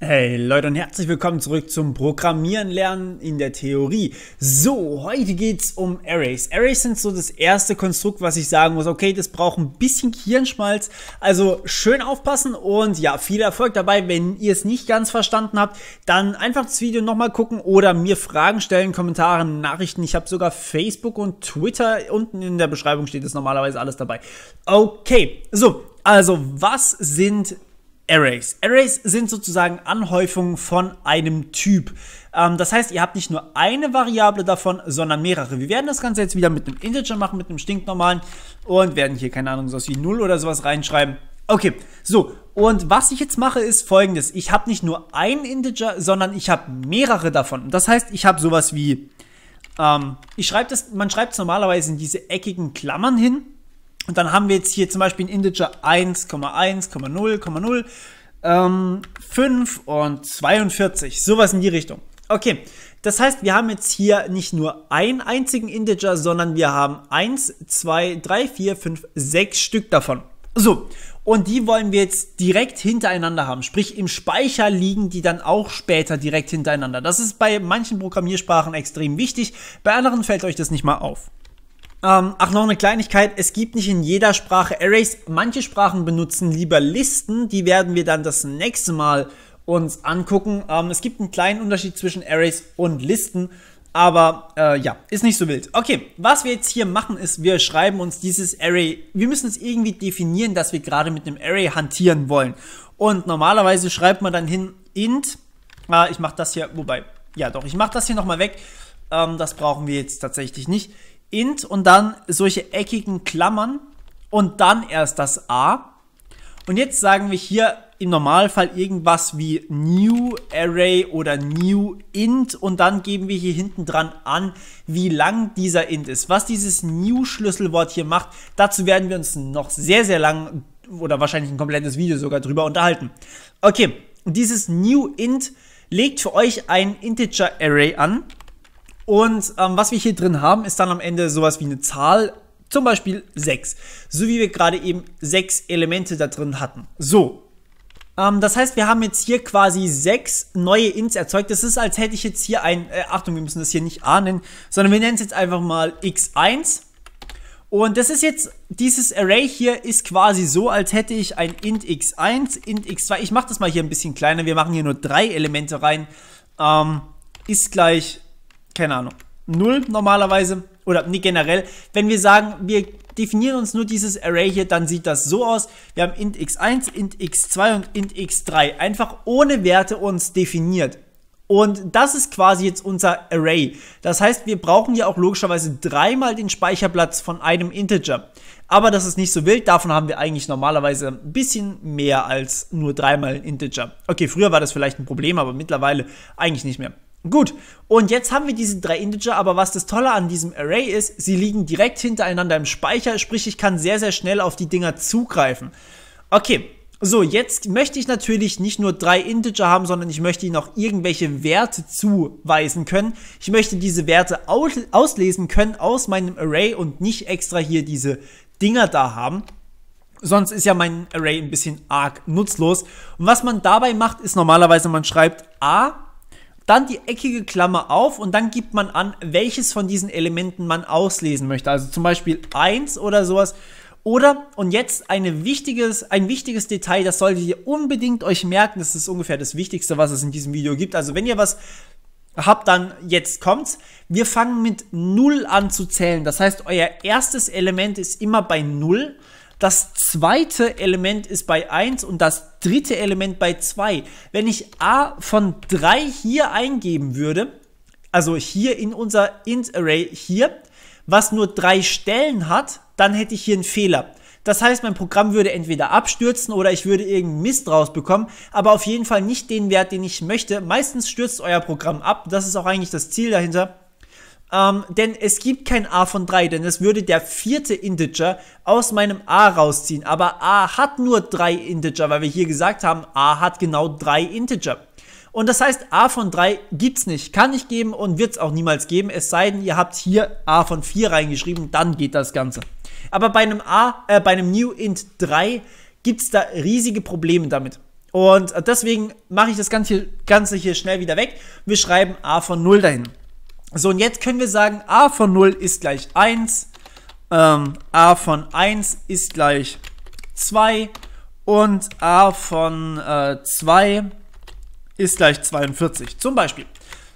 Hey Leute und herzlich willkommen zurück zum Programmieren lernen in der Theorie. So, heute geht's um Arrays. Arrays sind so das erste Konstrukt, was ich sagen muss, okay, das braucht ein bisschen Hirnschmalz, also schön aufpassen und ja, viel Erfolg dabei. Wenn ihr es nicht ganz verstanden habt, dann einfach das Video nochmal gucken oder mir Fragen stellen, Kommentare, Nachrichten. Ich habe sogar Facebook und Twitter, unten in der Beschreibung steht es normalerweise alles dabei. Okay, so, also was sind Arrays. Arrays sind sozusagen Anhäufungen von einem Typ. Ähm, das heißt, ihr habt nicht nur eine Variable davon, sondern mehrere. Wir werden das Ganze jetzt wieder mit einem Integer machen, mit einem stinknormalen und werden hier, keine Ahnung, sowas wie 0 oder sowas reinschreiben. Okay, so, und was ich jetzt mache, ist folgendes. Ich habe nicht nur einen Integer, sondern ich habe mehrere davon. Das heißt, ich habe sowas wie, ähm, ich schreibe das, man schreibt es normalerweise in diese eckigen Klammern hin und dann haben wir jetzt hier zum Beispiel ein Integer 1,1,0,0, ähm, 5 und 42, sowas in die Richtung. Okay, das heißt, wir haben jetzt hier nicht nur einen einzigen Integer, sondern wir haben 1, 2, 3, 4, 5, 6 Stück davon. So, und die wollen wir jetzt direkt hintereinander haben. Sprich, im Speicher liegen die dann auch später direkt hintereinander. Das ist bei manchen Programmiersprachen extrem wichtig, bei anderen fällt euch das nicht mal auf. Ähm, ach, noch eine Kleinigkeit. Es gibt nicht in jeder Sprache Arrays. Manche Sprachen benutzen lieber Listen. Die werden wir dann das nächste Mal uns angucken. Ähm, es gibt einen kleinen Unterschied zwischen Arrays und Listen. Aber äh, ja, ist nicht so wild. Okay, was wir jetzt hier machen, ist, wir schreiben uns dieses Array. Wir müssen es irgendwie definieren, dass wir gerade mit einem Array hantieren wollen. Und normalerweise schreibt man dann hin int. Äh, ich mache das hier, wobei, ja doch, ich mache das hier nochmal weg. Ähm, das brauchen wir jetzt tatsächlich nicht int und dann solche eckigen Klammern und dann erst das a. Und jetzt sagen wir hier im Normalfall irgendwas wie new array oder new int und dann geben wir hier hinten dran an, wie lang dieser int ist. Was dieses new Schlüsselwort hier macht, dazu werden wir uns noch sehr, sehr lang oder wahrscheinlich ein komplettes Video sogar drüber unterhalten. Okay, dieses new int legt für euch ein Integer Array an und ähm, was wir hier drin haben, ist dann am Ende sowas wie eine Zahl, zum Beispiel 6. So wie wir gerade eben 6 Elemente da drin hatten. So. Ähm, das heißt, wir haben jetzt hier quasi 6 neue Ints erzeugt. Das ist, als hätte ich jetzt hier ein, äh, Achtung, wir müssen das hier nicht ahnen, sondern wir nennen es jetzt einfach mal x1. Und das ist jetzt, dieses Array hier ist quasi so, als hätte ich ein int x1, int x2. Ich mache das mal hier ein bisschen kleiner. Wir machen hier nur drei Elemente rein. Ähm, ist gleich keine Ahnung, 0 normalerweise oder nicht generell, wenn wir sagen, wir definieren uns nur dieses Array hier, dann sieht das so aus. Wir haben int x1, int x2 und int x3 einfach ohne Werte uns definiert. Und das ist quasi jetzt unser Array. Das heißt, wir brauchen ja auch logischerweise dreimal den Speicherplatz von einem Integer. Aber das ist nicht so wild, davon haben wir eigentlich normalerweise ein bisschen mehr als nur dreimal ein Integer. Okay, früher war das vielleicht ein Problem, aber mittlerweile eigentlich nicht mehr. Gut, und jetzt haben wir diese drei Integer, aber was das Tolle an diesem Array ist, sie liegen direkt hintereinander im Speicher, sprich ich kann sehr, sehr schnell auf die Dinger zugreifen. Okay, so, jetzt möchte ich natürlich nicht nur drei Integer haben, sondern ich möchte ihnen auch irgendwelche Werte zuweisen können. Ich möchte diese Werte auslesen können aus meinem Array und nicht extra hier diese Dinger da haben. Sonst ist ja mein Array ein bisschen arg nutzlos. Und was man dabei macht, ist normalerweise, man schreibt a dann die eckige Klammer auf und dann gibt man an, welches von diesen Elementen man auslesen möchte. Also zum Beispiel 1 oder sowas. Oder, und jetzt eine wichtiges, ein wichtiges Detail, das solltet ihr unbedingt euch merken, das ist ungefähr das Wichtigste, was es in diesem Video gibt. Also wenn ihr was habt, dann jetzt kommt's. Wir fangen mit 0 an zu zählen. Das heißt, euer erstes Element ist immer bei 0 das zweite Element ist bei 1 und das dritte Element bei 2. Wenn ich a von 3 hier eingeben würde, also hier in unser Int-Array hier, was nur drei Stellen hat, dann hätte ich hier einen Fehler. Das heißt, mein Programm würde entweder abstürzen oder ich würde irgendeinen Mist rausbekommen, aber auf jeden Fall nicht den Wert, den ich möchte. Meistens stürzt euer Programm ab, das ist auch eigentlich das Ziel dahinter. Ähm, denn es gibt kein a von 3, denn es würde der vierte Integer aus meinem a rausziehen. Aber a hat nur 3 Integer, weil wir hier gesagt haben, a hat genau 3 Integer. Und das heißt, a von 3 gibt es nicht, kann nicht geben und wird es auch niemals geben, es sei denn, ihr habt hier a von 4 reingeschrieben, dann geht das Ganze. Aber bei einem a, äh, bei einem new int 3 es da riesige Probleme damit. Und äh, deswegen mache ich das Ganze Ganze hier schnell wieder weg. Wir schreiben a von 0 dahin. So, und jetzt können wir sagen, a von 0 ist gleich 1, ähm, a von 1 ist gleich 2 und a von äh, 2 ist gleich 42, zum Beispiel.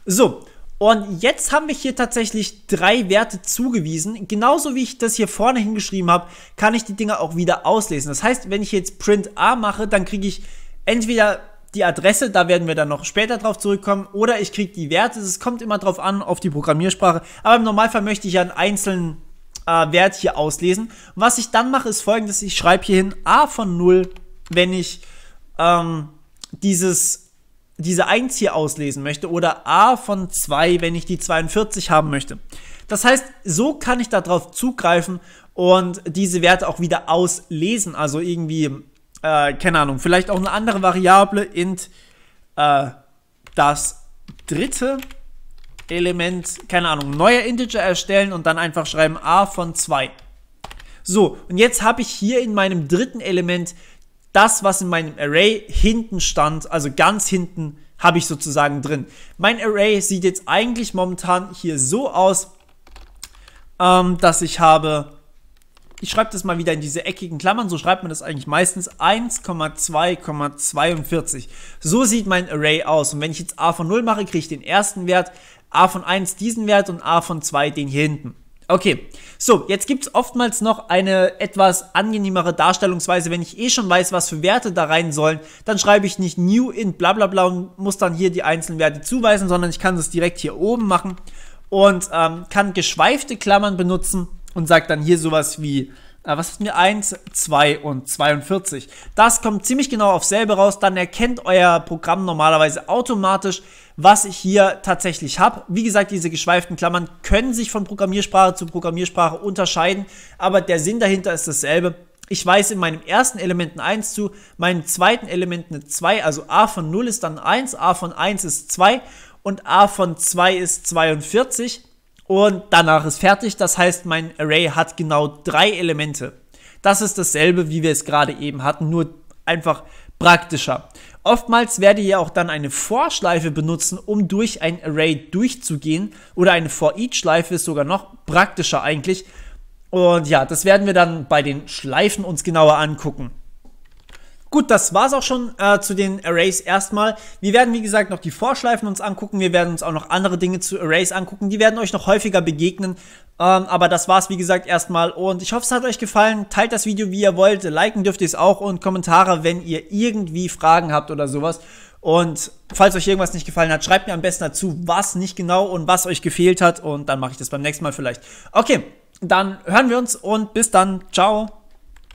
So, und jetzt haben wir hier tatsächlich drei Werte zugewiesen. Genauso wie ich das hier vorne hingeschrieben habe, kann ich die Dinge auch wieder auslesen. Das heißt, wenn ich jetzt Print A mache, dann kriege ich entweder die Adresse, da werden wir dann noch später drauf zurückkommen, oder ich kriege die Werte. Es kommt immer drauf an, auf die Programmiersprache. Aber im Normalfall möchte ich ja einen einzelnen äh, Wert hier auslesen. was ich dann mache, ist folgendes: Ich schreibe hier hin a von 0, wenn ich ähm, dieses, diese 1 hier auslesen möchte, oder a von 2, wenn ich die 42 haben möchte. Das heißt, so kann ich darauf zugreifen und diese Werte auch wieder auslesen, also irgendwie äh, keine Ahnung, vielleicht auch eine andere Variable, int äh, das dritte Element, keine Ahnung, neuer Integer erstellen und dann einfach schreiben a von 2. So, und jetzt habe ich hier in meinem dritten Element das, was in meinem Array hinten stand, also ganz hinten habe ich sozusagen drin. Mein Array sieht jetzt eigentlich momentan hier so aus, ähm, dass ich habe ich schreibe das mal wieder in diese eckigen Klammern, so schreibt man das eigentlich meistens, 1,2,42. So sieht mein Array aus. Und wenn ich jetzt a von 0 mache, kriege ich den ersten Wert, a von 1 diesen Wert und a von 2 den hier hinten. Okay, so, jetzt gibt es oftmals noch eine etwas angenehmere Darstellungsweise. Wenn ich eh schon weiß, was für Werte da rein sollen, dann schreibe ich nicht new in bla bla bla und muss dann hier die einzelnen Werte zuweisen, sondern ich kann das direkt hier oben machen und ähm, kann geschweifte Klammern benutzen und sagt dann hier sowas wie, äh, was ist mir 1, 2 und 42. Das kommt ziemlich genau auf selbe raus, dann erkennt euer Programm normalerweise automatisch, was ich hier tatsächlich habe. Wie gesagt, diese geschweiften Klammern können sich von Programmiersprache zu Programmiersprache unterscheiden, aber der Sinn dahinter ist dasselbe. Ich weise in meinem ersten Element eine 1 zu, meinem zweiten Element eine 2, also a von 0 ist dann 1, a von 1 ist 2 und a von 2 ist 42 und danach ist fertig. Das heißt, mein Array hat genau drei Elemente. Das ist dasselbe, wie wir es gerade eben hatten, nur einfach praktischer. Oftmals werde ich auch dann eine Vorschleife benutzen, um durch ein Array durchzugehen. Oder eine For-Each-Schleife ist sogar noch praktischer eigentlich. Und ja, das werden wir dann bei den Schleifen uns genauer angucken. Gut, das war's auch schon äh, zu den Arrays erstmal. Wir werden, wie gesagt, noch die Vorschleifen uns angucken. Wir werden uns auch noch andere Dinge zu Arrays angucken. Die werden euch noch häufiger begegnen. Ähm, aber das war's, wie gesagt, erstmal. Und ich hoffe, es hat euch gefallen. Teilt das Video, wie ihr wollt. Liken dürft ihr es auch und Kommentare, wenn ihr irgendwie Fragen habt oder sowas. Und falls euch irgendwas nicht gefallen hat, schreibt mir am besten dazu, was nicht genau und was euch gefehlt hat. Und dann mache ich das beim nächsten Mal vielleicht. Okay, dann hören wir uns und bis dann. Ciao.